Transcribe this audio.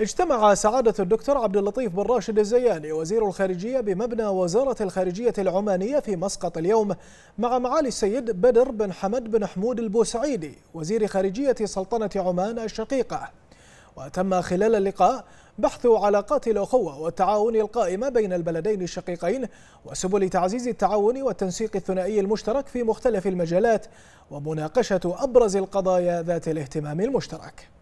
اجتمع سعادة الدكتور عبد اللطيف بن راشد الزياني وزير الخارجية بمبنى وزارة الخارجية العمانية في مسقط اليوم مع معالي السيد بدر بن حمد بن حمود البوسعيدي وزير خارجية سلطنة عمان الشقيقة وتم خلال اللقاء بحث علاقات الأخوة والتعاون القائمة بين البلدين الشقيقين وسبل تعزيز التعاون والتنسيق الثنائي المشترك في مختلف المجالات ومناقشة أبرز القضايا ذات الاهتمام المشترك